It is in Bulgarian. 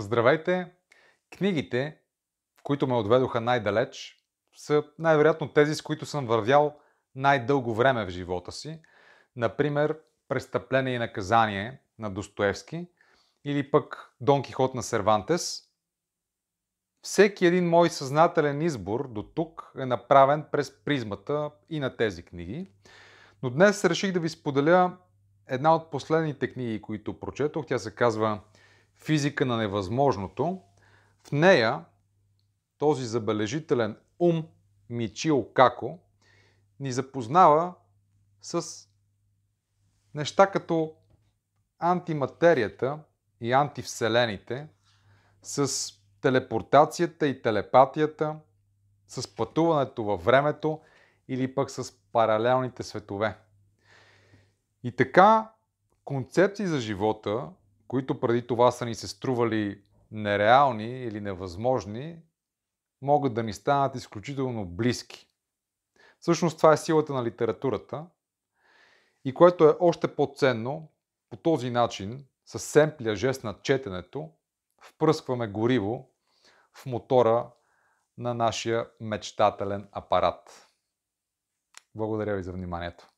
Здравейте! Книгите, които ме отведоха най-далеч, са най-вероятно тези, с които съм вървял най-дълго време в живота си. Например, Престъпление и наказание на Достоевски или пък Дон Кихот на Сервантес. Всеки един мой съзнателен избор до тук е направен през призмата и на тези книги. Но днес реших да ви споделя една от последните книги, които прочетох. Тя се казва физика на невъзможното. В нея този забележителен ум Мичил Како ни запознава с неща като антиматерията и антивселените, с телепортацията и телепатията, с пътуването във времето или пък с паралелните светове. И така, концепции за живота които преди това са ни се стрували нереални или невъзможни, могат да ни станат изключително близки. Всъщност това е силата на литературата и което е още по-ценно, по този начин, с семплия жест на четенето, впръскваме гориво в мотора на нашия мечтателен апарат. Благодаря ви за вниманието.